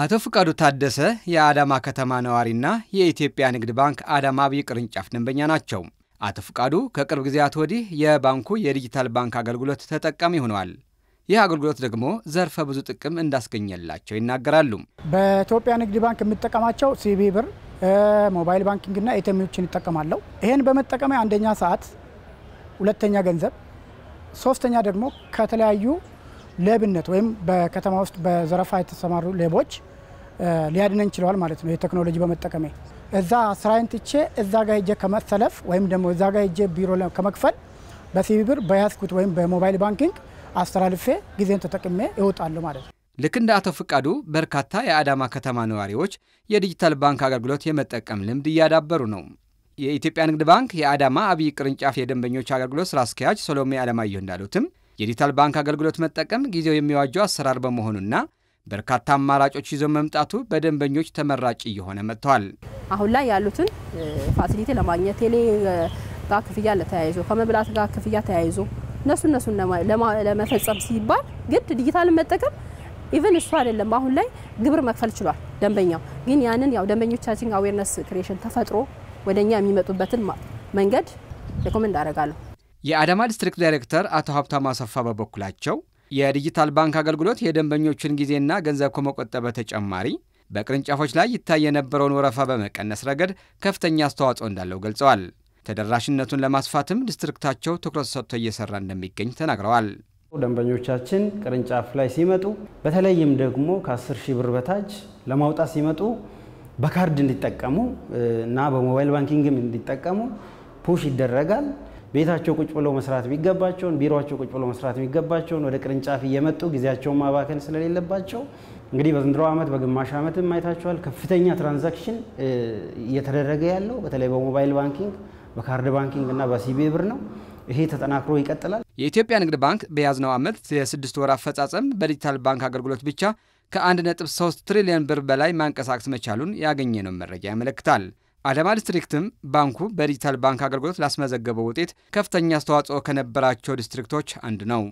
አቶ ፍቃዱ ታደሰ የአዳማ ከተማ ነዋሪና የኢትዮጵያ ንግድ ባንክ አዳማ አብይ ቅርንጫፍ ደንበኛ ናቸው። አቶ ፍቃዱ ከቅርብ ጊዜያት ወዲህ የባንኩ የዲጂታል ባንክ አገልግሎት ተጠቃሚ ሆነዋል። ይህ አገልግሎት ደግሞ ዘርፈ ብዙ ጥቅም እንዳስገኘላቸው ይናገራሉ። በኢትዮጵያ ንግድ ባንክ የምጠቀማቸው ሲቢ ብር፣ ሞባይል ባንኪንግና ኤቲኤሞችን ይጠቀማለሁ። ይህን በመጠቀሚያ አንደኛ ሰዓት፣ ሁለተኛ ገንዘብ፣ ሶስተኛ ደግሞ ከተለያዩ ሌብነት ወይም በከተማ ውስጥ በዘረፋ የተሰማሩ ሌቦች ሊያድነኝ ችለዋል ማለት ነው። የቴክኖሎጂ በመጠቀሜ እዛ ስራዬን ትቼ እዛ ጋር ሄጄ ከመሰለፍ ወይም ደግሞ እዛ ጋር ሄጄ ቢሮ ከመክፈል በሲቢ ብር በያዝኩት ወይም በሞባይል ባንኪንግ አስተላልፌ ጊዜን ተጠቅሜ ይወጣሉ ማለት ነው። ልክ እንደ አቶ ፍቃዱ በርካታ የአዳማ ከተማ ነዋሪዎች የዲጂታል ባንክ አገልግሎት የመጠቀም ልምድ እያዳበሩ ነው። የኢትዮጵያ ንግድ ባንክ የአዳማ አብይ ቅርንጫፍ የደንበኞች አገልግሎት ስራ አስኪያጅ ሶሎሜ አለማየሁ እንዳሉትም የዲጂታል ባንክ አገልግሎት መጠቀም ጊዜው የሚዋጀው አሰራር በመሆኑና በርካታ አማራጮች ይዞ መምጣቱ በደንበኞች ተመራጭ እየሆነ መጥተዋል። አሁን ላይ ያሉትን ፋሲሊቲ ለማግኘት ቴሌ ጋር ክፍያ ለተያይዞ ከመብላት ጋር ክፍያ ተያይዞ እነሱ እነሱን ለመፈጸም ሲባል ግድ ዲጂታልን መጠቀም ኢቨን እሱ አይደለም አሁን ላይ ግብር መክፈል ችሏል ደንበኛው። ግን ያንን ያው ደንበኞቻችን አዌርነስ ክሬሽን ተፈጥሮ ወደኛ የሚመጡበትን መንገድ ሬኮመንድ አደርጋለሁ። የአዳማ ዲስትሪክት ዳይሬክተር አቶ ሀብታም አሰፋ በበኩላቸው የዲጂታል ባንክ አገልግሎት የደንበኞችን ጊዜና ገንዘብ ከመቆጠብ በተጨማሪ በቅርንጫፎች ላይ ይታይ የነበረውን ወረፋ በመቀነስ ረገድ ከፍተኛ አስተዋጽኦ እንዳለው ገልጸዋል። ተደራሽነቱን ለማስፋትም ዲስትሪክታቸው ትኩረት ሰጥቶ እየሰራ እንደሚገኝ ተናግረዋል። ደንበኞቻችን ቅርንጫፍ ላይ ሲመጡ በተለይም ደግሞ ከ10 ሺህ ብር በታች ለማውጣት ሲመጡ በካርድ እንዲጠቀሙ እና በሞባይል ባንኪንግም እንዲጠቀሙ ፑሽ ይደረጋል። ቤታቸው ቁጭ ብለው መስራት የሚገባቸውን፣ ቢሮቸው ቁጭ ብለው መስራት የሚገባቸውን ወደ ቅርንጫፍ እየመጡ ጊዜያቸውን ማባከን ስለሌለባቸው እንግዲህ በዘንድሮ ዓመት በግማሽ ዓመትም አይታችኋል ከፍተኛ ትራንዛክሽን እየተደረገ ያለው በተለይ በሞባይል ባንኪንግ በካርድ ባንኪንግ እና በሲቢ ብር ነው። ይሄ ተጠናክሮ ይቀጥላል። የኢትዮጵያ ንግድ ባንክ በያዝነው ዓመት የስድስት ወር አፈጻጸም በዲጂታል ባንክ አገልግሎት ብቻ ከ1.3 ትሪሊዮን ብር በላይ ማንቀሳቀስ መቻሉን ያገኘነው መረጃ ያመለክታል። አዳማ ዲስትሪክትም ባንኩ በዲጂታል ባንክ አገልግሎት ላስመዘገበው ውጤት ከፍተኛ አስተዋጽኦ ከነበራቸው ዲስትሪክቶች አንዱ ነው።